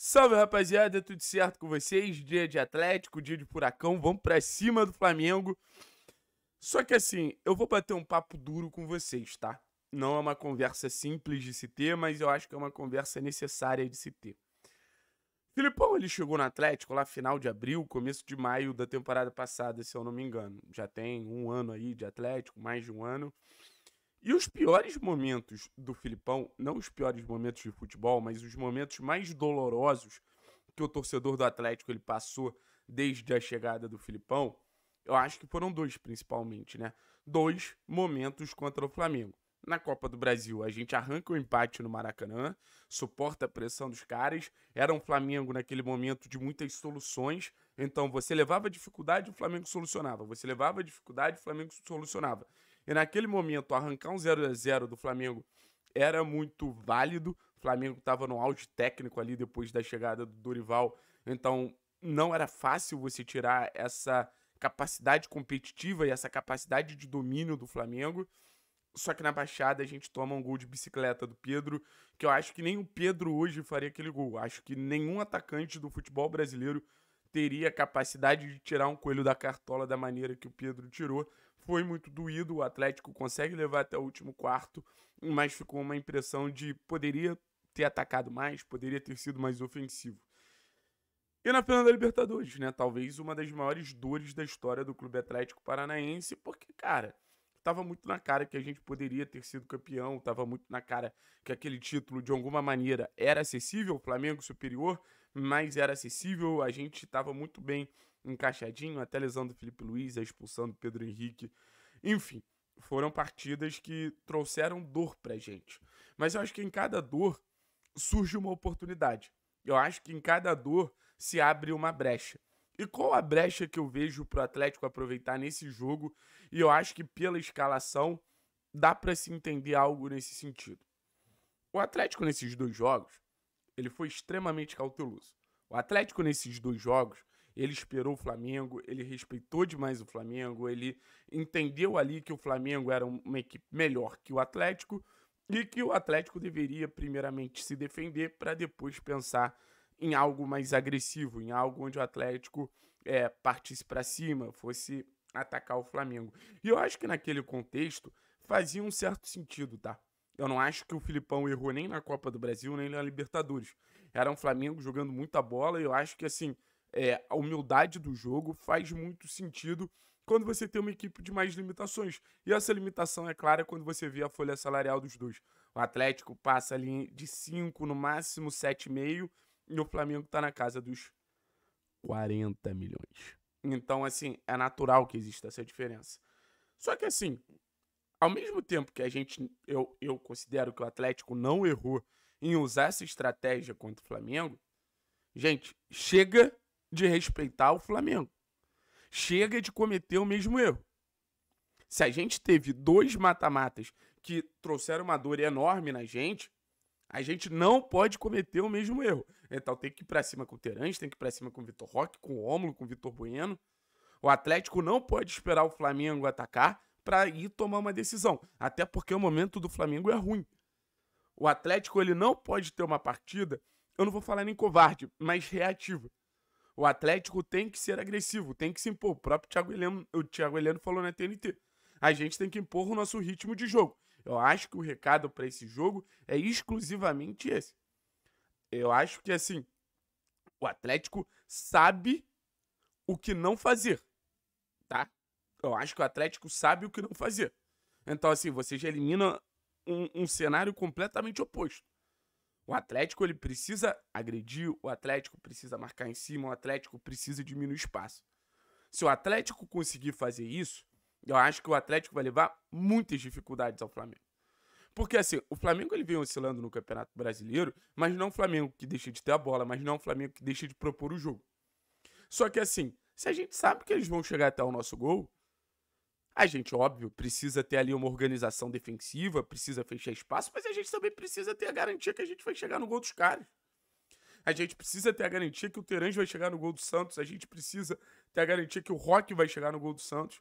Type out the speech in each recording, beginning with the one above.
Salve rapaziada, é tudo certo com vocês? Dia de Atlético, dia de Furacão, vamos pra cima do Flamengo. Só que assim, eu vou bater um papo duro com vocês, tá? Não é uma conversa simples de se ter, mas eu acho que é uma conversa necessária de se ter. Filipão, ele chegou no Atlético lá final de abril, começo de maio da temporada passada, se eu não me engano. Já tem um ano aí de Atlético, mais de um ano. E os piores momentos do Filipão, não os piores momentos de futebol, mas os momentos mais dolorosos que o torcedor do Atlético ele passou desde a chegada do Filipão, eu acho que foram dois principalmente, né? Dois momentos contra o Flamengo. Na Copa do Brasil, a gente arranca o empate no Maracanã, suporta a pressão dos caras. Era um Flamengo naquele momento de muitas soluções. Então você levava dificuldade, o Flamengo solucionava. Você levava dificuldade, o Flamengo solucionava. E naquele momento, arrancar um 0 a 0 do Flamengo era muito válido. O Flamengo estava no auge técnico ali depois da chegada do Dorival. Então, não era fácil você tirar essa capacidade competitiva e essa capacidade de domínio do Flamengo. Só que na baixada a gente toma um gol de bicicleta do Pedro, que eu acho que nem o Pedro hoje faria aquele gol. Acho que nenhum atacante do futebol brasileiro teria capacidade de tirar um coelho da cartola da maneira que o Pedro tirou foi muito doído, o Atlético consegue levar até o último quarto, mas ficou uma impressão de poderia ter atacado mais, poderia ter sido mais ofensivo. E na final da Libertadores, né? Talvez uma das maiores dores da história do Clube Atlético Paranaense, porque, cara, estava muito na cara que a gente poderia ter sido campeão, estava muito na cara que aquele título, de alguma maneira, era acessível, o Flamengo superior, mas era acessível, a gente estava muito bem encaixadinho, até lesão do Felipe Luiz, a expulsão do Pedro Henrique. Enfim, foram partidas que trouxeram dor pra gente. Mas eu acho que em cada dor surge uma oportunidade. Eu acho que em cada dor se abre uma brecha. E qual a brecha que eu vejo pro Atlético aproveitar nesse jogo? E eu acho que pela escalação dá para se entender algo nesse sentido. O Atlético nesses dois jogos ele foi extremamente cauteloso. O Atlético, nesses dois jogos, ele esperou o Flamengo, ele respeitou demais o Flamengo, ele entendeu ali que o Flamengo era uma equipe melhor que o Atlético e que o Atlético deveria, primeiramente, se defender para depois pensar em algo mais agressivo, em algo onde o Atlético é, partisse para cima, fosse atacar o Flamengo. E eu acho que naquele contexto fazia um certo sentido, tá? Eu não acho que o Filipão errou nem na Copa do Brasil, nem na Libertadores. Era um Flamengo jogando muita bola e eu acho que, assim, é, a humildade do jogo faz muito sentido quando você tem uma equipe de mais limitações. E essa limitação é clara quando você vê a folha salarial dos dois. O Atlético passa ali de 5, no máximo 7,5, e o Flamengo está na casa dos 40 milhões. Então, assim, é natural que exista essa diferença. Só que, assim, ao mesmo tempo que a gente, eu, eu considero que o Atlético não errou em usar essa estratégia contra o Flamengo, gente, chega de respeitar o Flamengo. Chega de cometer o mesmo erro. Se a gente teve dois mata-matas que trouxeram uma dor enorme na gente, a gente não pode cometer o mesmo erro. Então tem que ir pra cima com o Terãs, tem que ir pra cima com o Vitor Roque, com o Ômulo, com o Vitor Bueno. O Atlético não pode esperar o Flamengo atacar para ir tomar uma decisão. Até porque o momento do Flamengo é ruim. O Atlético ele não pode ter uma partida, eu não vou falar nem covarde, mas reativa. O Atlético tem que ser agressivo, tem que se impor. O próprio Thiago Heleno, o Thiago Heleno falou na TNT. A gente tem que impor o nosso ritmo de jogo. Eu acho que o recado para esse jogo é exclusivamente esse. Eu acho que assim, o Atlético sabe o que não fazer eu acho que o Atlético sabe o que não fazer. Então, assim, você já elimina um, um cenário completamente oposto. O Atlético ele precisa agredir, o Atlético precisa marcar em cima, o Atlético precisa diminuir o espaço. Se o Atlético conseguir fazer isso, eu acho que o Atlético vai levar muitas dificuldades ao Flamengo. Porque assim, o Flamengo ele vem oscilando no Campeonato Brasileiro, mas não o Flamengo que deixa de ter a bola, mas não o Flamengo que deixa de propor o jogo. Só que assim, se a gente sabe que eles vão chegar até o nosso gol, a gente, óbvio, precisa ter ali uma organização defensiva, precisa fechar espaço, mas a gente também precisa ter a garantia que a gente vai chegar no gol dos caras. A gente precisa ter a garantia que o Terange vai chegar no gol do Santos. A gente precisa ter a garantia que o Rock vai chegar no gol do Santos.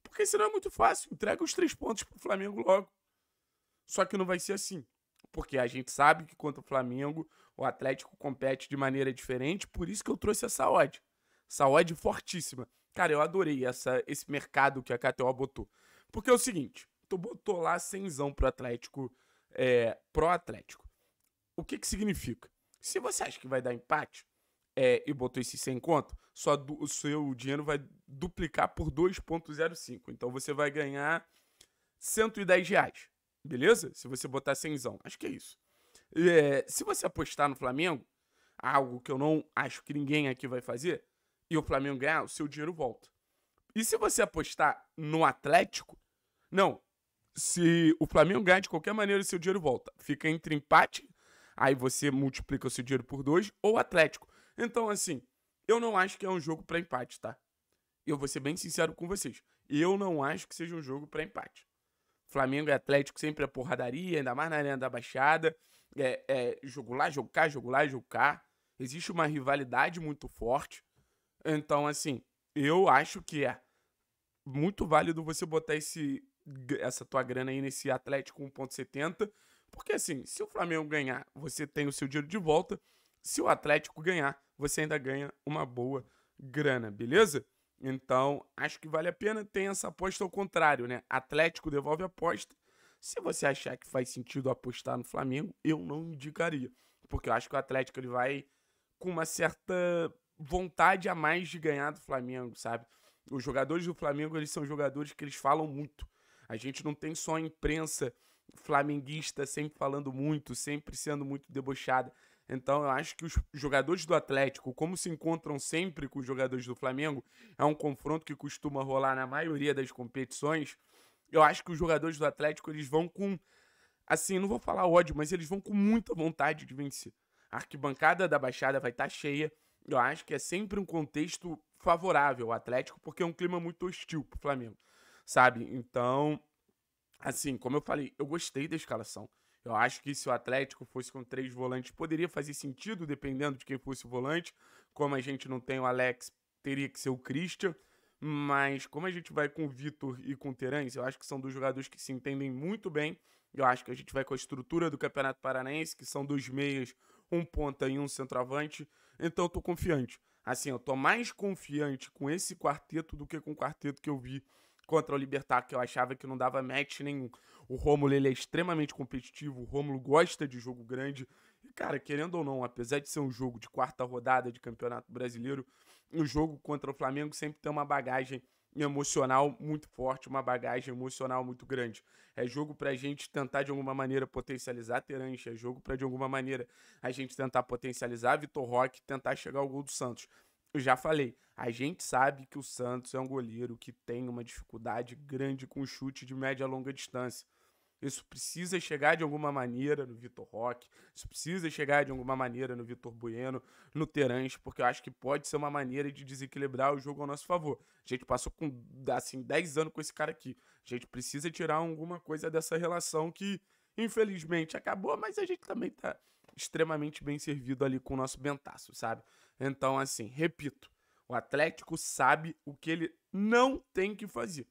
Porque senão é muito fácil. Entrega os três pontos pro Flamengo logo. Só que não vai ser assim. Porque a gente sabe que contra o Flamengo, o Atlético compete de maneira diferente. Por isso que eu trouxe essa odd. Essa odd fortíssima. Cara, eu adorei essa, esse mercado que a KTO botou. Porque é o seguinte, tu botou lá cenzão pro Atlético, é, pro Atlético. O que que significa? Se você acha que vai dar empate é, e botou esse 100 conto, só do, o seu dinheiro vai duplicar por 2.05. Então você vai ganhar 110 reais, beleza? Se você botar 100, acho que é isso. É, se você apostar no Flamengo, algo que eu não acho que ninguém aqui vai fazer, e o Flamengo ganhar, o seu dinheiro volta. E se você apostar no Atlético, não. Se o Flamengo ganhar de qualquer maneira, o seu dinheiro volta. Fica entre empate, aí você multiplica o seu dinheiro por dois, ou Atlético. Então, assim, eu não acho que é um jogo para empate, tá? Eu vou ser bem sincero com vocês. Eu não acho que seja um jogo para empate. Flamengo e Atlético sempre é porradaria, ainda mais na Arena da Baixada. É, é, jogo lá, jogo cá, jogo lá, jogo cá. Existe uma rivalidade muito forte. Então, assim, eu acho que é muito válido você botar esse, essa tua grana aí nesse Atlético 1.70, porque assim, se o Flamengo ganhar, você tem o seu dinheiro de volta. Se o Atlético ganhar, você ainda ganha uma boa grana, beleza? Então, acho que vale a pena. ter essa aposta ao contrário, né? Atlético devolve a aposta. Se você achar que faz sentido apostar no Flamengo, eu não indicaria. Porque eu acho que o Atlético ele vai com uma certa vontade a mais de ganhar do Flamengo, sabe? Os jogadores do Flamengo, eles são jogadores que eles falam muito. A gente não tem só a imprensa flamenguista sempre falando muito, sempre sendo muito debochada. Então eu acho que os jogadores do Atlético, como se encontram sempre com os jogadores do Flamengo, é um confronto que costuma rolar na maioria das competições. Eu acho que os jogadores do Atlético, eles vão com assim, não vou falar ódio, mas eles vão com muita vontade de vencer. A arquibancada da Baixada vai estar tá cheia eu acho que é sempre um contexto favorável ao Atlético, porque é um clima muito hostil pro Flamengo, sabe? Então, assim, como eu falei, eu gostei da escalação. Eu acho que se o Atlético fosse com três volantes, poderia fazer sentido, dependendo de quem fosse o volante. Como a gente não tem o Alex, teria que ser o Christian. Mas como a gente vai com o Vitor e com o Terãs, eu acho que são dois jogadores que se entendem muito bem. Eu acho que a gente vai com a estrutura do Campeonato Paranaense, que são dois meias um ponta e um centroavante. Então eu tô confiante. Assim, eu tô mais confiante com esse quarteto do que com o quarteto que eu vi contra o Libertar, que eu achava que não dava match nenhum. O Rômulo, ele é extremamente competitivo, o Rômulo gosta de jogo grande. E, cara, querendo ou não, apesar de ser um jogo de quarta rodada de Campeonato Brasileiro, o jogo contra o Flamengo sempre tem uma bagagem emocional muito forte, uma bagagem emocional muito grande. É jogo para a gente tentar de alguma maneira potencializar Terence, é jogo para de alguma maneira a gente tentar potencializar Vitor Roque, tentar chegar ao gol do Santos. Eu já falei, a gente sabe que o Santos é um goleiro que tem uma dificuldade grande com chute de média a longa distância. Isso precisa chegar de alguma maneira no Vitor Roque, isso precisa chegar de alguma maneira no Vitor Bueno, no Terence, porque eu acho que pode ser uma maneira de desequilibrar o jogo ao nosso favor. A gente passou com assim 10 anos com esse cara aqui. A gente precisa tirar alguma coisa dessa relação que infelizmente acabou, mas a gente também tá extremamente bem servido ali com o nosso Bentaço, sabe? Então assim, repito, o Atlético sabe o que ele não tem que fazer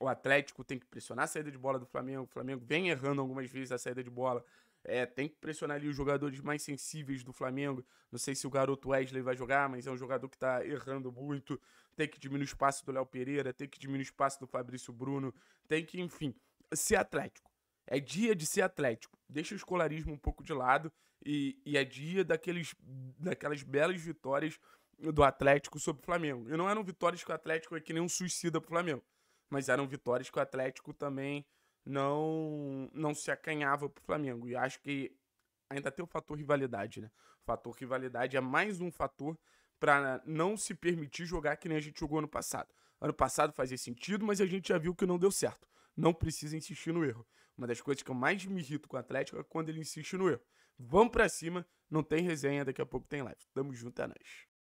o Atlético tem que pressionar a saída de bola do Flamengo. O Flamengo vem errando algumas vezes a saída de bola. É, tem que pressionar ali os jogadores mais sensíveis do Flamengo. Não sei se o garoto Wesley vai jogar, mas é um jogador que está errando muito. Tem que diminuir o espaço do Léo Pereira, tem que diminuir o espaço do Fabrício Bruno. Tem que, enfim, ser Atlético. É dia de ser Atlético. Deixa o escolarismo um pouco de lado e, e é dia daqueles, daquelas belas vitórias do Atlético sobre o Flamengo. E não eram vitórias que o Atlético é que nem um suicida pro Flamengo mas eram vitórias que o Atlético também não não se acanhava para o Flamengo. E acho que ainda tem o fator rivalidade, né? O fator rivalidade é mais um fator para não se permitir jogar que nem a gente jogou ano passado. Ano passado fazia sentido, mas a gente já viu que não deu certo. Não precisa insistir no erro. Uma das coisas que eu mais me irrito com o Atlético é quando ele insiste no erro. Vamos para cima, não tem resenha, daqui a pouco tem live. Tamo junto, é nóis.